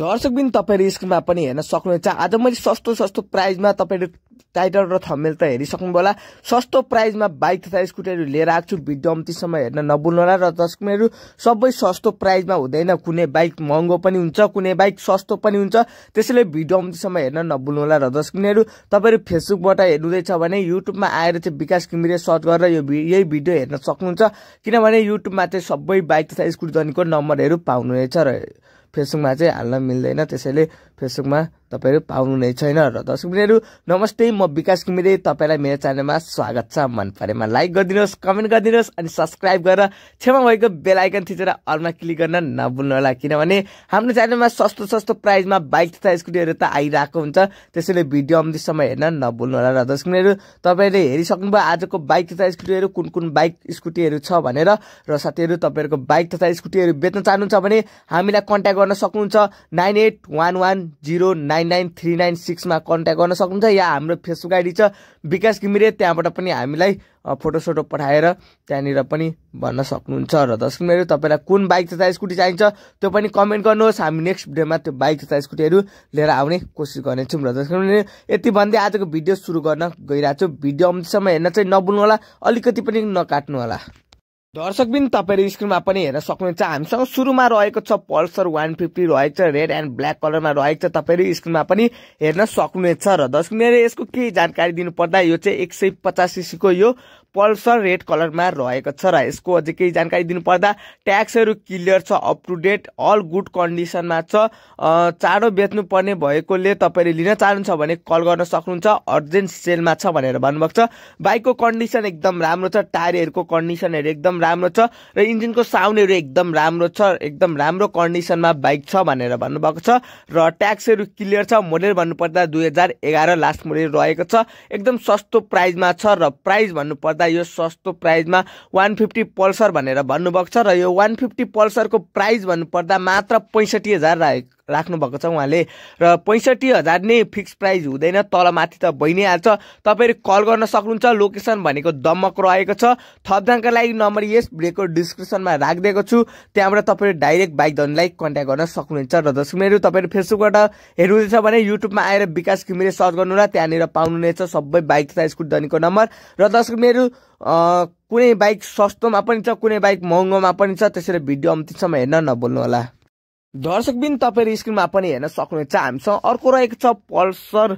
दर्शकबिन तपाईँहरू स्क्रिनमा पनि हेर्न सक्नुहुन्छ आज मैले सस्तो सस्तो प्राइजमा तपाईँहरू टाइटल र थम्मेल त हेरिसक्नु होला सस्तो प्राइजमा बाइक तथा स्कुटीहरू लिएर आएको छु भिडियो अम्तिसम्म हेर्न होला र दर्शकहरू सबै सस्तो प्राइजमा हुँदैन कुनै बाइक महँगो पनि हुन्छ कुनै बाइक सस्तो पनि हुन्छ त्यसैले भिडियो अम्तिसम्म हेर्न होला र दर्शकहरू तपाईँहरू फेसबुकबाट हेर्नुहुँदैछ भने युट्युबमा आएर चाहिँ विकास किमिरे सर्च गरेर यो यही भिडियो हेर्न सक्नुहुन्छ किनभने युट्युबमा चाहिँ सबै बाइक तथा स्कुटी जनीको नम्बरहरू पाउनुहुनेछ र फेसबुकमा चाहिँ हाल्न मिल्दैन त्यसैले फेसबुकमा तपाईँहरू पाउनुहुने छैन र दर्शक मित्रहरू नमस्ते म विकास घिमिरे तपाईँलाई मेरो च्यानलमा स्वागत छ मन परेमा लाइक गरिदिनुहोस् कमेन्ट गरिदिनुहोस् अनि सब्सक्राइब गरेर छेमा भएको बेलायकन थिचेर अलमा क्लिक गर्न नभुल्नु होला किनभने हाम्रो च्यानलमा सस्तो सस्तो प्राइजमा बाइक तथा स्कुटीहरू त आइरहेको हुन्छ त्यसैले भिडियो समय हेर्न नभुल्नु होला र दर्शक मित्रहरू तपाईँले हेरिसक्नुभयो आजको बाइक तथा स्कुटीहरू कुन कुन बाइक स्कुटीहरू छ भनेर र साथीहरू तपाईँहरूको बाइक तथा स्कुटीहरू बेच्न चाहनुहुन्छ भने हामीलाई कन्ट्याक्ट गर्न सक्नुहुन्छ nine eight one one zero nine nine three nine सिक्समा कन्ट्याक्ट गर्न सक्नुहुन्छ या हाम्रो फेसबुक आइडी छ विकास घिमिरे त्यहाँबाट पनि हामीलाई फोटोसोटो पठाएर त्यहाँनिर पनि भन्न सक्नुहुन्छ र दर्शक मेरो तपाईँलाई कुन बाइक तथा स्कुटी चाहिन्छ त्यो पनि कमेन्ट गर्नुहोस् हामी नेक्स्ट भिडियोमा त्यो बाइक तथा स्कुटीहरू लिएर आउने कोसिस गर्नेछौँ र दर्शक यति भन्दै आजको भिडियो सुरु गर्न गइरहेको छु भिडियो अन्तसम्म हेर्न चाहिँ नबुल्नु होला अलिकति पनि नकाट्नु होला दर्शकबिन तपाईँहरू स्क्रिनमा पनि हेर्न सक्नुहुन्छ हामीसँग सुरुमा रहेको छ पल्सर वान फिफ्टी रहेको छ रेड एन्ड ब्ल्याक कलरमा रहेको छ तपाईँहरू स्क्रिनमा पनि हेर्न सक्नुहुनेछ र दर्शकले यसको केही जानकारी दिनुपर्दा यो चाहिँ एक सय पचास सिसीको यो पल्सर रेड कलरमा रहेको छ र यसको अझै केही जानकारी दिनुपर्दा ट्याक्सहरू क्लियर छ up to date all good कन्डिसनमा छ चाँडो बेच्नुपर्ने भएकोले तपाईँले लिन चाहनुहुन्छ भने कल गर्न सक्नुहुन्छ अर्जेन्ट सेलमा छ भनेर भन्नुभएको छ बाइकको कन्डिसन एकदम राम्रो छ टायरहरूको कन्डिसनहरू एकदम राम्रो छ र इन्जिनको साउन्डहरू एकदम राम्रो छ एकदम राम्रो कन्डिसनमा बाइक छ भनेर भन्नुभएको छ र ट्याक्सहरू क्लियर छ मोडेल भन्नुपर्दा दुई हजार एघार लास्ट मोडल रहेको छ एकदम सस्तो प्राइजमा छ र प्राइज भन्नुपर्दा गर्दा यो सस्तो प्राइजमा वान फिफ्टी पल्सर भनेर भन्नुभएको छ र यो वान फिफ्टी पल्सरको प्राइज भन्नुपर्दा मात्र पैँसठी हजार रहेको राख्नु भएको छ उहाँले र पैँसठी हजार नै फिक्स प्राइस हुँदैन तल माथि त भइ नै हाल्छ तपाईँहरू कल गर्न सक्नुहुन्छ लोकेसन भनेको दमक रहेको छ थपदाङका लागि नम्बर यस ब्रेकको डिस्क्रिप्सनमा राखिदिएको छु त्यहाँबाट तपाईँहरू डाइरेक्ट बाइक धनीलाई कन्ट्याक्ट गर्न सक्नुहुन्छ र दर्शकहरू तपाईँहरू फेसबुकबाट हेर्नुहुँदैछ भने युट्युबमा आएर विकास घिमिरे सर्च गर्नु र त्यहाँनिर पाउनुहुनेछ सबै बाइक तथा स्कुट धनीको नम्बर र दर्शकहरू कुनै बाइक सस्तोमा पनि छ कुनै बाइक महँगोमा पनि छ त्यसरी भिडियो अन्तिमसम्म हेर्न नबोल्नु होला दर्शकबिन तपाईँहरू स्क्रिनमा पनि हेर्न सक्नुहुन्छ हामीसँग अर्को रहेको छ पल्सर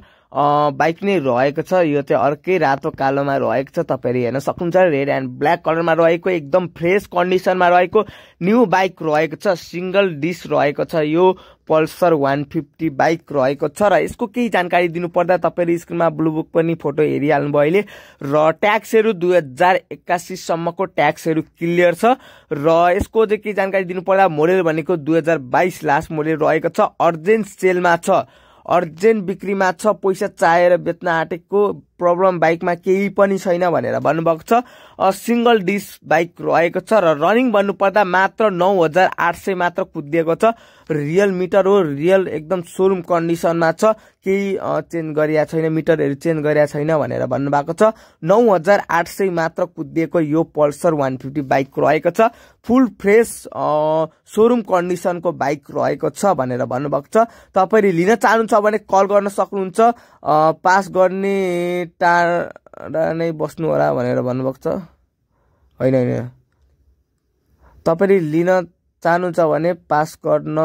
बाइक नै रहेको छ यो चाहिँ अर्कै रातो कालोमा रहेको छ तपाईँहरू हेर्न सक्नुहुन्छ रेड एन्ड ब्ल्याक कलरमा रहेको एकदम फ्रेस कन्डिसनमा रहेको न्यू बाइक रहेको छ सिङ्गल डिस रहेको छ यो पल्सर वान फिफ्टी बाइक रहेको छ र यसको केही जानकारी दिनुपर्दा तपाईँले स्क्रिनमा ब्लु पनि फोटो हेरिहाल्नुभयो अहिले र ट्याक्सहरू दुई हजार एक्कासीसम्मको ट्याक्सहरू क्लियर छ र यसको चाहिँ केही जानकारी दिनुपर्दा मोडेल भनेको दुई हजार बाइस लास्ट मोडेल रहेको छ अर्जेन्ट सेलमा छ अर्जेन्ट बिक्रीमा छ पैसा चाहेर बेच्न आँटेको प्रब्लम बाइकमा केही पनि छैन भनेर भन्नुभएको छ सिङ्गल डिस्क बाइक रहेको छ र रनिङ भन्नुपर्दा मात्र नौ हजार आठ सय मात्र कुदिएको छ रियल मिटर हो रियल एकदम सोरुम कन्डिसनमा छ केही चेन्ज गरिया छैन मिटरहरू चेन्ज गरिया छैन भनेर भन्नुभएको छ नौ हजार आठ सय मात्र कुदिएको यो पल्सर वान फिफ्टी बाइक रहेको छ फुल फ्रेस सोरुम कन्डिसनको बाइक रहेको छ भनेर भन्नुभएको छ तपाईँले लिन चाहनुहुन्छ भने कल गर्न सक्नुहुन्छ पास गर्ने टाढा नै बस्नु होला भनेर भन्नुभएको छ होइन होइन तपाईँले लिन चाहनुहुन्छ भने पास गर्न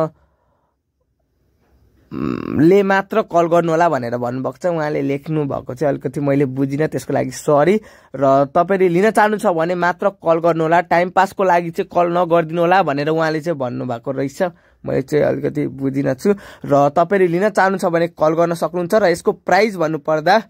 ले मात्र कल गर्नु होला भनेर भन्नुभएको छ उहाँले लेख्नु भएको चाहिँ अलिकति मैले बुझिनँ त्यसको लागि सरी र तपाईँले लिन चाहनुहुन्छ भने मात्र कल गर्नु होला टाइम पासको लागि चाहिँ कल नगरिदिनु होला भनेर उहाँले चाहिँ भन्नुभएको रहेछ मैले चाहिँ अलिकति बुझिन छु र तपाईँले लिन चाहनुहुन्छ भने कल गर्न सक्नुहुन्छ र यसको प्राइस भन्नुपर्दा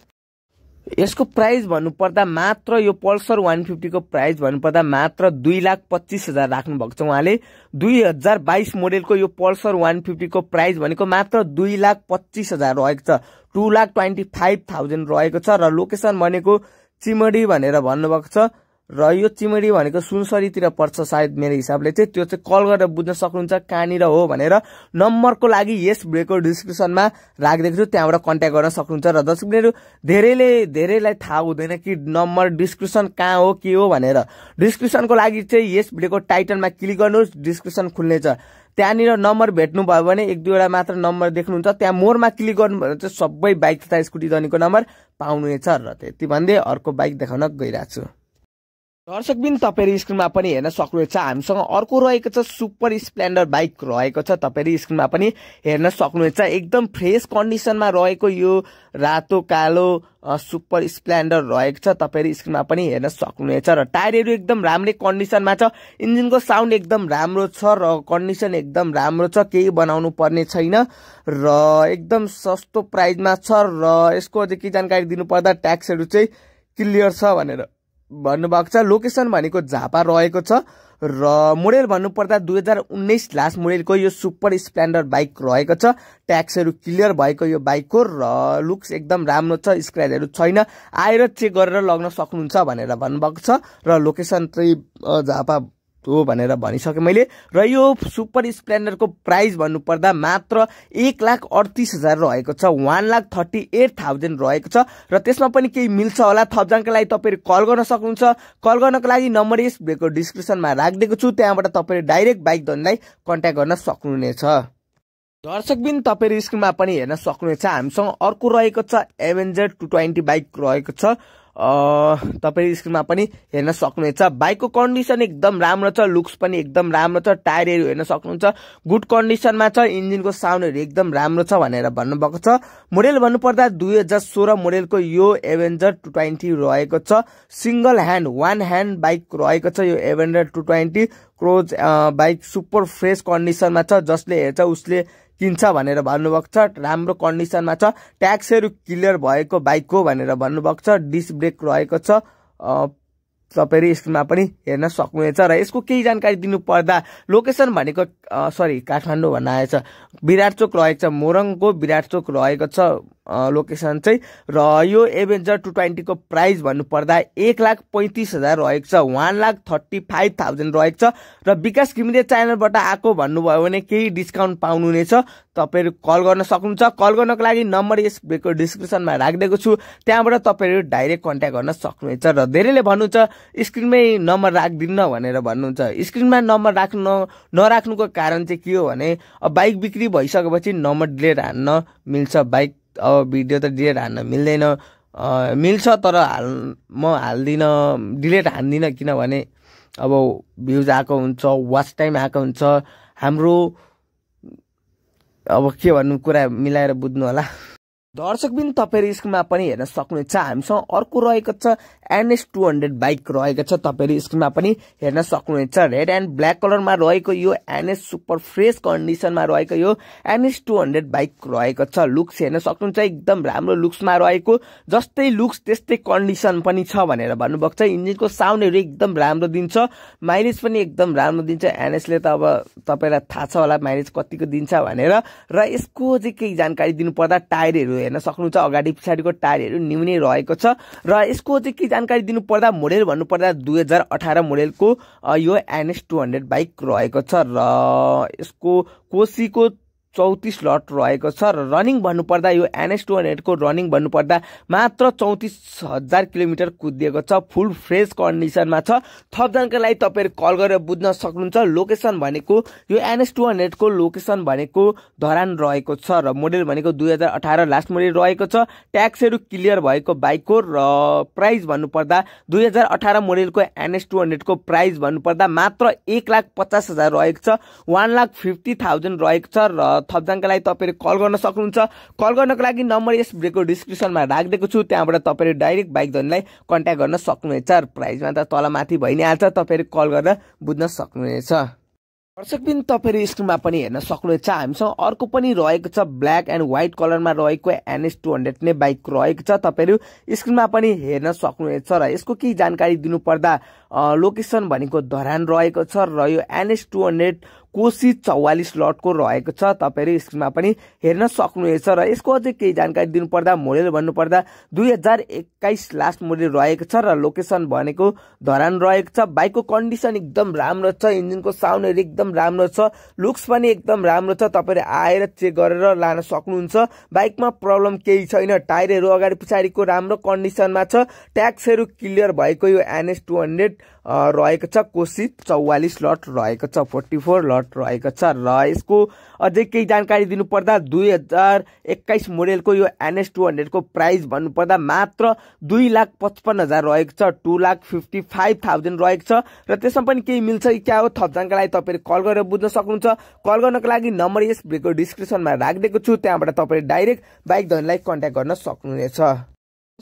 यसको प्राइस भन्नुपर्दा मात्र यो पल्सर वान फिफ्टीको प्राइस भन्नुपर्दा मात्र दुई लाख पच्चिस हजार राख्नुभएको छ उहाँले दुई हजार बाइस मोडेलको यो पल्सर वान फिफ्टीको प्राइस भनेको मात्र दुई लाख पच्चिस हजार रहेको छ two lakh twenty five thousand रहेको छ र लोकेसन भनेको चिमडी भनेर भन्नुभएको छ र यो चिमडी भनेको सुनसरीतिर पर्छ सायद मेरो हिसाबले चाहिँ त्यो चाहिँ कल गरेर बुझ्न सक्नुहुन्छ कहाँनिर हो भनेर नम्बरको लागि यस भिडियोको डिस्क्रिप्सनमा राखिदिएको छु त्यहाँबाट कन्ट्याक्ट गर्न सक्नुहुन्छ र दर्शक मेरो धेरैले धेरैलाई थाहा हुँदैन कि नम्बर डिस्क्रिप्सन कहाँ हो के हो भनेर डिस्क्रिप्सनको लागि चाहिँ यस भिडियोको टाइटलमा क्लिक गर्नुहोस् डिस्क्रिप्सन खुल्नेछ त्यहाँनिर नम्बर भेट्नुभयो भने एक दुईवटा मात्र नम्बर देख्नुहुन्छ त्यहाँ मोरमा क्लिक गर्नुभयो भने चाहिँ सबै बाइक तथा स्कुटी जनीको नम्बर पाउनुहुनेछ र त्यति भन्दै अर्को बाइक देखाउन गइरहेको छु दर्शकबिन तपाईँहरू स्क्रिनमा पनि हेर्न सक्नुहुन्छ हामीसँग अर्को रहेको छ सुपर स्प्लेन्डर बाइक रहेको छ तपाईँहरू स्क्रिनमा पनि हेर्न सक्नुहुन्छ एकदम फ्रेस कन्डिसनमा रहेको यो रातो कालो सुपर स्प्लेन्डर रहेको छ तपाईँहरू स्क्रिनमा पनि हेर्न सक्नुहुनेछ र टायरहरू एकदम राम्रै कन्डिसनमा छ इन्जिनको साउन्ड एकदम राम्रो छ र कन्डिसन एकदम राम्रो छ केही बनाउनु पर्ने छैन र एकदम सस्तो प्राइजमा छ र यसको अझै जानकारी दिनुपर्दा ट्याक्सहरू चाहिँ क्लियर छ भनेर भन्नुभएको छ लोकेसन भनेको झापा रहेको छ र मोडेल भन्नुपर्दा दुई हजार उन्नाइस लास्ट मोडेलको यो सुपर स्प्लेन्डर बाइक रहेको छ ट्याक्सहरू क्लियर भएको यो बाइकको र लुक्स एकदम राम्रो छ स्क्रेचहरू छैन आएर चेक गरेर लग्न सक्नुहुन्छ भनेर भन्नुभएको छ र लोकेसन चाहिँ झापा हो भनेर भनिसकेँ मैले र यो सुपर स्प्लेन्डरको प्राइस भन्नुपर्दा मात्र एक लाख अडतिस हजार रहेको छ one lakh thirty eight thousand रहेको छ र त्यसमा पनि केही मिल्छ होला थप्जानको लागि तपाईँहरू कल गर्न सक्नुहुन्छ कल गर्नको लागि नम्बर यस भिडियोको डिस्क्रिप्सनमा राखिदिएको छु त्यहाँबाट तपाईँहरू डाइरेक्ट बाइक धनीलाई कन्ट्याक्ट गर्न सक्नुहुनेछ दर्शकबिन तपाईँहरू स्क्रिनमा पनि हेर्न सक्नुहुनेछ हामीसँग अर्को रहेको छ एभेन्जर टु ट्वेन्टी बाइक रहेको छ तपाईँ स्क्रिनमा पनि हेर्न सक्नुहुनेछ बाइकको कन्डिसन एकदम राम्रो छ लुक्स पनि एकदम राम्रो छ टायरहरू हेर्न सक्नुहुन्छ गुड कन्डिसनमा छ इन्जिनको साउन्डहरू एकदम राम्रो छ भनेर भन्नुभएको छ मोडेल भन्नुपर्दा दुई हजार सोह्र मोडेलको यो एभेन्जर टु ट्वेन्टी रहेको छ single hand one hand bike रहेको छ यो Avenger two twenty cruise bike super fresh कन्डिसनमा छ जसले हेर्छ उसले किन्छ भनेर भन्नुभएको छ राम्रो कन्डिसनमा छ ट्याक्सहरू क्लियर भएको बाइक हो भनेर भन्नुभएको छ डिस्क ब्रेक रहेको छ तपाईँहरू स्क्रिनमा पनि हेर्न सक्नुहुनेछ र यसको केही जानकारी दिनुपर्दा लोकेसन भनेको सरी काठमाडौँ भन्न आएछ विराट चोक रहेको छ मोरङको विराट चोक रहेको छ लोकेसन चाहिँ र यो एभेन्जर टु ट्वेन्टीको प्राइस भन्नुपर्दा एक लाख पैँतिस हजार रहेको छ one lakh thirty five thousand रहेको छ र विकास घिमिरे च्यानलबाट आएको भन्नुभयो भने केही डिस्काउन्ट पाउनुहुनेछ तपाईँहरू कल गर्न सक्नुहुन्छ कल गर्नको लागि नम्बर यस भिडियोको डिस्क्रिप्सनमा राखिदिएको छु त्यहाँबाट तपाईँहरू डाइरेक्ट कन्ट्याक्ट गर्न सक्नुहुन्छ र धेरैले भन्नुहुन्छ स्क्रिनमै नम्बर राखिदिन्न भनेर भन्नुहुन्छ स्क्रिनमा नम्बर राख्नु नराख्नुको कारण चाहिँ के हो भने बाइक बिक्री भइसकेपछि नम्बर लिएर हान्न मिल्छ बाइक अब भिडियो त डिलेट हान्न मिल्दैन मिल्छ तर हाल म हाल्दिनँ डिलेट हान्दिनँ किनभने अब भ्युज आएको हुन्छ वाच टाइम आएको हुन्छ हाम्रो अब के भन्नु कुरा मिलाएर बुझ्नु होला दर्शकबिन तपाईँहरू स्क्रिनमा पनि हेर्न सक्नुहुन्छ हामीसँग अर्को रहेको छ एनएस टू हन्ड्रेड बाइक रहेको छ तपाईँहरू स्क्रिनमा पनि हेर्न सक्नुहुन्छ रेड एन्ड ब्ल्याक कलरमा रहेको यो एनएस सुपर फ्रेस कन्डिसनमा रहेको यो एनएस टू हन्ड्रेड बाइक रहेको छ लुक्स हेर्न सक्नुहुन्छ एकदम राम्रो लुक्समा रहेको जस्तै लुक्स त्यस्तै कन्डिसन पनि छ भनेर भन्नुभएको छ इन्जिनको साउन्डहरू एकदम राम्रो दिन्छ माइलेज पनि एकदम राम्रो दिन्छ एनएसले त अब तपाईँलाई थाहा छ होला माइलेज कतिको दिन्छ भनेर र यसको चाहिँ केही जानकारी दिनुपर्दा टायरहरू हेर्न सक्नुहुन्छ अगाडि पछाडिको टायरहरू निम्नै रहेको छ र यसको चाहिँ के जानकारी दिनुपर्दा मोडेल भन्नुपर्दा दुई हजार अठार मोडेलको यो एनएस टू हन्ड्रेड बाइक रहेको छ र यसको कोसीको चौतिस लट रहेको छ र रनिङ भन्नुपर्दा यो एनएस टू हन्ड्रेडको रनिङ भन्नुपर्दा मात्र चौतिस हजार किलोमिटर कुदिएको छ फुल फ्रेस कन्डिसनमा छ थप लागि तपाईँहरू कल गरेर बुझ्न सक्नुहुन्छ लोकेसन भनेको यो एनएस टू हन्ड्रेडको लोकेसन भनेको धरान रहेको छ र मोडल भनेको दुई हजार अठार लास्ट मोडल रहेको छ ट्याक्सहरू क्लियर भएको बाइकको र प्राइस भन्नुपर्दा दुई हजार अठार मोडलको एनएस टू हन्ड्रेडको प्राइस भन्नुपर्दा मात्र एक लाख पचास हजार रहेको छ वान लाख फिफ्टी थाउजन्ड रहेको छ र थप लागि कल गर्न सक्नुहुन्छ कल गर्नको लागि नम्बर यस भिडियोको डिस्क्रिप्सनमा राखिदिएको छु त्यहाँबाट तपाईँहरू डाइरेक्ट बाइक धनीलाई कन्ट्याक्ट गर्न सक्नुहुनेछ प्राइजमा त तलमाथि भइ नै हाल्छ तपाईँहरू कल गरेर बुझ्न सक्नुहुनेछ दर्शकबिन तपाईँहरू स्क्रिनमा पनि हेर्न सक्नुहुन्छ हामीसँग अर्को पनि रहेको छ ब्ल्याक एन्ड व्हाइट कलरमा रहेको एनएस टू हन्ड्रेड नै बाइक रहेको छ तपाईँहरू स्क्रिनमा पनि हेर्न सक्नुहुनेछ र यसको केही जानकारी दिनुपर्दा लोकेसन भनेको धरान रहेको छ र यो एनएस टू हन्ड्रेड कोसी चौवालिस लटको रहेको छ तपाईँहरू स्क्रिनमा पनि हेर्न सक्नुहुनेछ र यसको अझै केही जानकारी दिनुपर्दा मोडेल भन्नुपर्दा दुई हजार एक्काइस लास्ट मोडेल रहेको छ र लोकेसन भनेको धरान रहेको छ बाइकको कन्डिसन एकदम राम्रो छ इन्जिनको साउन्डहरू एकदम राम्रो छ लुक्स पनि एकदम राम्रो छ तपाईँहरू आएर चेक गरेर लान सक्नुहुन्छ बाइकमा प्रब्लम केही छैन टायरहरू अगाडि पछाडिको राम्रो कन्डिसनमा छ ट्याक्सहरू क्लियर भएको यो एनएस टू हन्ड्रेड रहेको छ कोसित चौवालिस लट रहेको छ फोर्टी फोर लट रहेको छ र यसको अझै केही जानकारी दिनुपर्दा दुई हजार एक्काइस मोडेलको यो एनएस टू हन्ड्रेडको प्राइस भन्नुपर्दा मात्र दुई लाख पचपन्न हजार रहेको छ two lakh fifty five thousand रहेको छ र त्यसमा पनि केही मिल्छ कि क्या हो थप जानका लागि तपाईँले कल गरेर बुझ्न सक्नुहुन्छ कल गर्नको लागि नम्बर यस भिडियोको डिस्क्रिप्सनमा राखिदिएको छु त्यहाँबाट तपाईँले डाइरेक्ट बाइक धनीलाई कन्ट्याक्ट गर्न सक्नुहुनेछ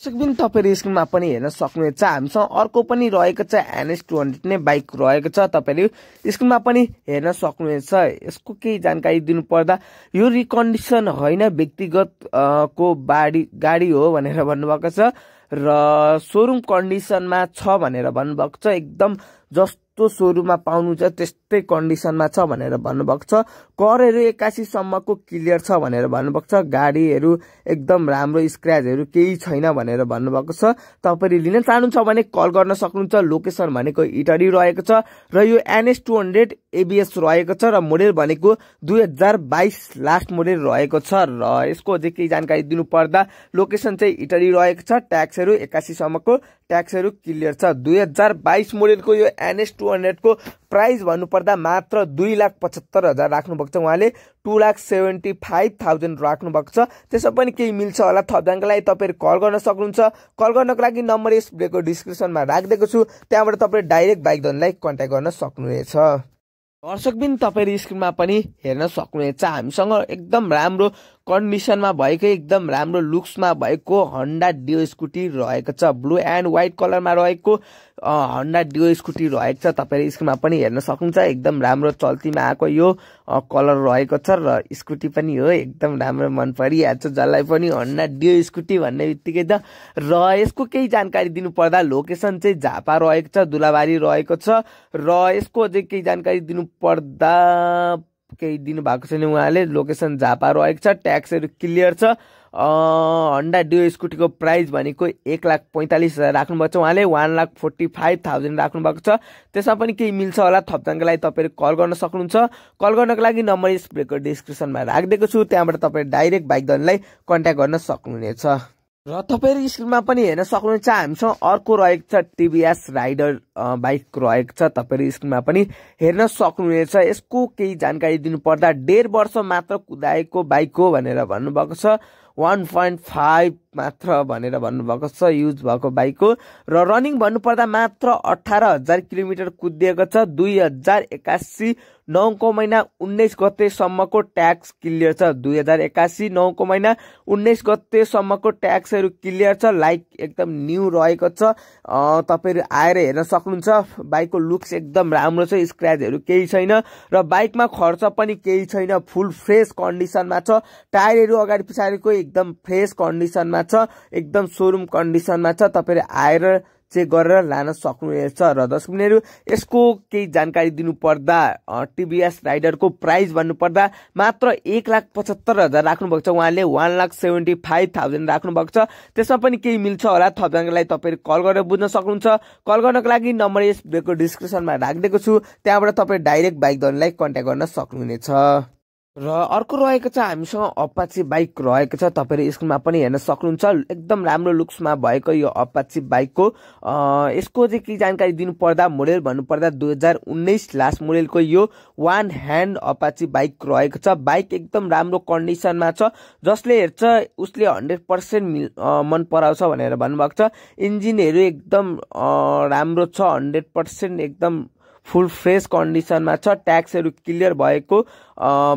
पनि तपाईँहरू स्क्रिनमा पनि हेर्न सक्नुहुन्छ हामीसँग अर्को पनि रहेको छ एनएस टू हन्ड्रेड नै बाइक रहेको छ तपाईँहरू स्क्रिनमा पनि हेर्न सक्नुहुन्छ यसको केही जानकारी दिनुपर्दा यो रिकन्डिसन होइन व्यक्तिगत को बाडी गाडी हो भनेर भन्नुभएको छ र सोरुम कन्डिसनमा छ भनेर भन्नुभएको छ एकदम जस्ट जस्तो सोरुममा पाउनुहुन्छ त्यस्तै कन्डिसनमा छ भनेर भन्नुभएको छ करहरू एक्कासीसम्मको क्लियर छ भनेर भन्नुभएको छ गाडीहरू एकदम राम्रो स्क्र्याचहरू केही छैन भनेर भन्नुभएको छ तपाईँले लिन चाहनुहुन्छ भने कल गर्न सक्नुहुन्छ लोकेसन भनेको इटरी रहेको छ र यो एनएस टू हन्ड्रेड एबिएस रहेको छ र मोडेल भनेको दुई हजार बाइस लास्ट मोडेल रहेको छ र यसको अझै केही जानकारी दिनुपर्दा लोकेसन चाहिँ इटली रहेको छ ट्याक्सहरू एक्कासीसम्मको ट्याक्सहरू क्लियर छ दुई हजार बाइस मोडेलको यो एनएस टू हन्ड्रेडको प्राइस भन्नुपर्दा मात्र दुई लाख पचहत्तर हजार राख्नुभएको छ उहाँले two lakh seventy five thousand राख्नुभएको छ त्यसमा पनि केही मिल्छ होला थप लागि तपाईँहरू कल गर्न सक्नुहुन्छ कल गर्नको लागि नम्बर यस भिडियोको डिस्क्रिप्सनमा राखिदिएको छु त्यहाँबाट तपाईँले डाइरेक्ट बाइक धनलाई कन्ट्याक्ट गर्न सक्नुहुनेछ बिन तपाईँले स्क्रिनमा पनि हेर्न सक्नुहुनेछ हामीसँग एकदम राम्रो कन्डिसनमा भएको एकदम राम्रो लुक्समा भएको हन्डा डियो स्कुटी रहेको छ ब्लू एन्ड व्हाइट कलरमा रहेको हन्डा डियो स्कुटी रहेको छ तपाईँले स्क्रिनमा पनि हेर्न सक्नुहुन्छ एकदम राम्रो चल्तीमा आएको यो कलर रहेको छ र स्कुटी पनि हो एकदम राम्रो मन परिहाल्छ जसलाई पनि हन्डा डियो स्कुटी भन्ने बित्तिकै त र यसको केही जानकारी दिनुपर्दा लोकेसन चाहिँ झापा रहेको छ दुलाबारी रहेको छ र यसको अझै केही जानकारी दिनुपर्दा केही दिनुभएको छैन उहाँले लोकेसन झापा रहेको छ ट्याक्सहरू क्लियर छ हन्डा डियो स्कुटीको प्राइस भनेको एक लाख पैँतालिस हजार राख्नुभएको छ उहाँले one lakh forty five thousand राख्नुभएको छ त्यसमा पनि केही मिल्छ होला थप्जाङको लागि तपाईँहरू कल गर्न सक्नुहुन्छ कल गर्नको लागि नम्बर यस ब्रेकको डिस्क्रिप्सनमा राखिदिएको छु त्यहाँबाट तपाईँ डाइरेक्ट बाइक धनीलाई कन्ट्याक्ट गर्न सक्नुहुनेछ र तपाईँहरू स्क्रिनमा पनि हेर्न सक्नुहुन्छ हामीसँग अर्को रहेको छ टिभीएस राइडर बाइक रहेको छ तपाईँहरू स्क्रिनमा पनि हेर्न सक्नुहुनेछ यसको केही जानकारी दिनुपर्दा डेढ वर्ष मात्र कुदाएको बाइक हो भनेर भन्नुभएको छ वान पोइन्ट फाइभ मात्र भनेर भन्नुभएको छ युज भएको बाइकको र रनिङ भन्नुपर्दा मात्र अठार हजार किलोमिटर कुदिएको छ दुई हजार एक्कासी नौको महिना उन्नाइस गतेसम्मको ट्याक्स क्लियर छ दुई हजार एकासी नौको महिना उन्नाइस गतेसम्मको ट्याक्सहरू क्लियर छ लाइक एकदम न्यू रहेको छ तपाईँहरू आएर हेर्न सक्नुहुन्छ बाइकको लुक्स एकदम राम्रो छ स्क्र्याचहरू केही छैन र बाइकमा खर्च पनि केही छैन फुल फ्रेस कन्डिसनमा छ टायरहरू अगाडि पछाडिको एकदम फ्रेस कन्डिसनमा छ एकदम सोरुम कन्डिसनमा छ तपाईँहरू आएर चेक गरेर लान सक्नुहुनेछ र दर्शक यसको केही जानकारी दिनुपर्दा टिभीएस राइडरको प्राइस भन्नुपर्दा मात्र एक लाख पचहत्तर हजार राख्नुभएको छ उहाँले one lakh seventy five thousand राख्नुभएको छ त्यसमा पनि केही मिल्छ होला थप तपाईँ तपाईँहरू कल गरेर बुझ्न सक्नुहुन्छ कल गर्नको लागि नम्बर यस भिडियोको डिस्क्रिप्सनमा राखिदिएको छु त्यहाँबाट तपाईँ डाइरेक्ट बाइक धर्नेलाई कन्ट्याक्ट गर्न सक्नुहुनेछ र अर्को रहेको छ हामीसँग अपाची बाइक रहेको छ तपाईँले स्क्रिनमा पनि हेर्न सक्नुहुन्छ एकदम राम्रो लुक्समा भएको यो अपाची बाइकको यसको चाहिँ के जानकारी दिनुपर्दा मोडेल भन्नुपर्दा दुई हजार उन्नाइस लास्ट मोडेलको यो वान ह्यान्ड अपाची बाइक रहेको छ बाइक एकदम राम्रो कन्डिसनमा छ जसले हेर्छ उसले हन्ड्रेड पर्सेन्ट मन पराउँछ भनेर भन्नुभएको छ इन्जिनहरू एकदम राम्रो छ हन्ड्रेड पर्सेन्ट एकदम फुल फ्रेस कन्डिसनमा छ ट्याक्सहरू क्लियर भएको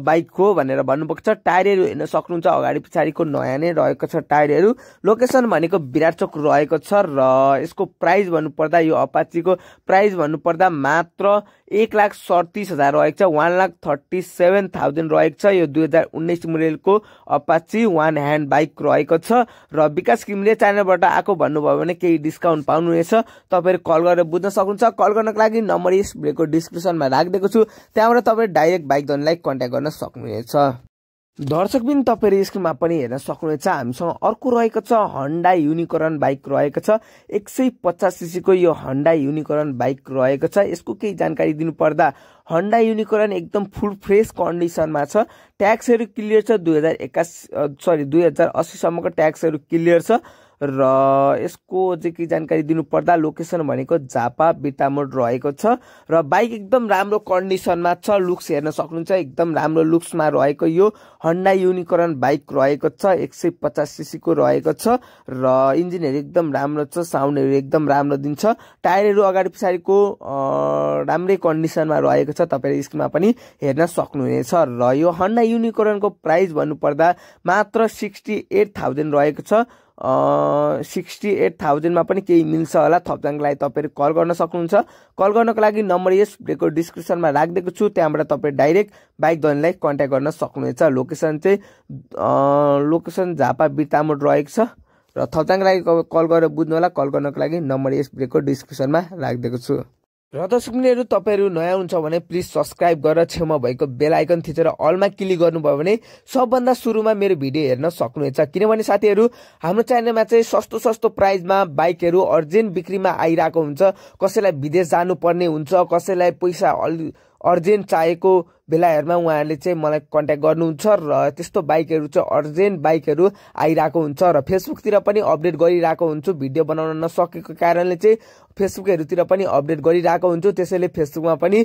बाइक हो भनेर भन्नुपर्छ टायरहरू हेर्न सक्नुहुन्छ अगाडि पछाडिको नयाँ नै रहेको छ टायरहरू लोकेसन भनेको विराट विराटचोक रहेको छ र यसको प्राइस भन्नुपर्दा यो अपाचीको प्राइस भन्नुपर्दा मात्र एक लाख सडतिस हजार रहेको छ one lakh thirty seven thousand रहेको छ यो दुई हजार उन्नाइस मोडेलको अपाची वान ह्यान्ड बाइक रहेको छ र विकास किमले च्यानलबाट आएको भन्नुभयो भने केही डिस्काउन्ट पाउनुहुनेछ तपाईँहरू कल गरेर बुझ्न सक्नुहुन्छ कल गर्नको लागि नम्बर यस भिडियोको डिस्क्रिप्सनमा राखिदिएको छु त्यहाँबाट तपाईँ डाइरेक्ट बाइक धनीलाई कन्ट्याक्ट गर्न सक्नुहुनेछ दर्शकबिन तपाईँहरू स्क्रिनमा पनि हेर्न सक्नुहुनेछ हामीसँग अर्को रहेको छ हन्डा युनिकरन बाइक रहेको छ एक सय पचास सिसीको यो हन्डा युनिकरन बाइक रहेको छ यसको केही जानकारी दिनुपर्दा हन्डा युनिकरन एकदम फुल फ्रेस कन्डिसनमा छ ट्याक्सहरू क्लियर छ दुई हजार एक्कासी सरी दुई हजार अस्सीसम्मको ट्याक्सहरू क्लियर छ र यसको चाहिँ के जानकारी दिनुपर्दा लोकेसन भनेको झापा बिटामोड रहेको छ र बाइक एकदम राम्रो कन्डिसनमा छ लुक्स हेर्न सक्नुहुन्छ एकदम राम्रो लुक्समा रहेको यो हन्डा युनिकरन बाइक रहेको छ एक सय पचास सिसीको रहेको छ र इन्जिनहरू एकदम राम्रो छ साउन्डहरू एकदम राम्रो दिन्छ टायरहरू अगाडि पछाडिको राम्रै कन्डिसनमा रहेको छ तपाईँले स्क्रिनमा पनि हेर्न सक्नुहुनेछ र यो हन्डा युनिकरनको प्राइस भन्नुपर्दा मात्र सिक्सटी एट थाउजन्ड रहेको छ सिक्सटी एट थाउजन्डमा पनि केही मिल्छ होला थप्दानको लागि तपाईँहरू कल गर्न सक्नुहुन्छ कल गर्नको लागि नम्बर यस ब्रेकको डिस्क्रिप्सनमा राखिदिएको छु त्यहाँबाट तपाईँ डाइरेक्ट बाइक धनीलाई कन्ट्याक्ट गर्न सक्नुहुनेछ लोकेसन चाहिँ लोकेसन झापा बिर्तामोड रहेको छ र थप्दानको कल गरेर बुझ्नु होला कल गर्नको लागि नम्बर यस ब्रेकको डिस्क्रिप्सनमा राखिदिएको छु र दर्शकहरू तपाईँहरू नयाँ हुन्छ भने प्लिज सब्सक्राइब गरेर छेउमा भएको बेल आइकन थिचेर अलमा क्लिक गर्नुभयो भने सबभन्दा सुरुमा मेरो भिडियो हेर्न सक्नुहुन्छ किनभने साथीहरू हाम्रो च्यानलमा चाहिँ सस्तो सस्तो प्राइजमा बाइकहरू अर्जेन्ट बिक्रीमा आइरहेको हुन्छ कसैलाई विदेश जानुपर्ने हुन्छ कसैलाई पैसा अर्जेन्ट चाहेको बेलाहरूमा उहाँहरूले चाहिँ मलाई कन्ट्याक्ट गर्नुहुन्छ र त्यस्तो बाइकहरू चाहिँ अर्जेन्ट बाइकहरू आइरहेको हुन्छ र फेसबुकतिर पनि अपडेट गरिरहेको हुन्छु भिडियो बनाउन नसकेको कारणले चाहिँ फेसबुकहरूतिर पनि अपडेट गरिरहेको हुन्छु त्यसैले फेसबुकमा पनि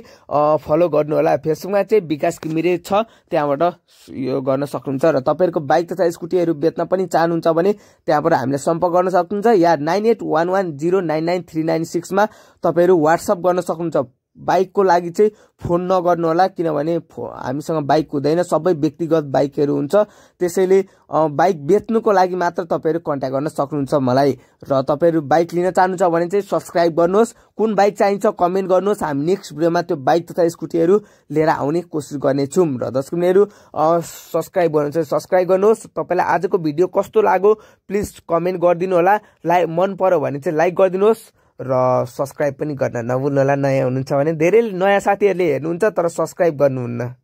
फलो गर्नुहोला फेसबुकमा चाहिँ विकास किमिरे छ त्यहाँबाट यो गर्न सक्नुहुन्छ र तपाईँहरूको बाइक तथा स्कुटीहरू बेच्न पनि चाहनुहुन्छ भने त्यहाँबाट हामीले सम्पर्क गर्न सक्नुहुन्छ या nine eight one one zero nine nine three nine सिक्समा तपाईँहरू वाट्सएप गर्न सक्नुहुन्छ बाइकको लागि चाहिँ फोन नगर्नु होला किनभने फो हामीसँग बाइक हुँदैन सबै व्यक्तिगत बाइकहरू हुन्छ त्यसैले बाइक बेच्नुको लागि मात्र तपाईँहरू कन्ट्याक्ट गर्न सक्नुहुन्छ मलाई र तपाईँहरू बाइक लिन चाहनुहुन्छ भने चाहिँ सब्सक्राइब गर्नुहोस् कुन बाइक चाहिन्छ कमेन्ट गर्नुहोस् हामी नेक्स्ट भिडियोमा त्यो बाइक तथा स्कुटीहरू लिएर आउने कोसिस गर्नेछौँ र दर्शकहरू सब्सक्राइब गर्नु चाहिँ सब्सक्राइब गर्नुहोस् तपाईँलाई आजको भिडियो कस्तो लाग्यो प्लिज कमेन्ट गरिदिनु होला लाइक मन पऱ्यो भने चाहिँ लाइक गरिदिनुहोस् र सब्सक्राइब पनि गर्न होला नयाँ हुनुहुन्छ भने धेरै नयाँ साथीहरूले हेर्नुहुन्छ तर सब्सक्राइब गर्नुहुन्न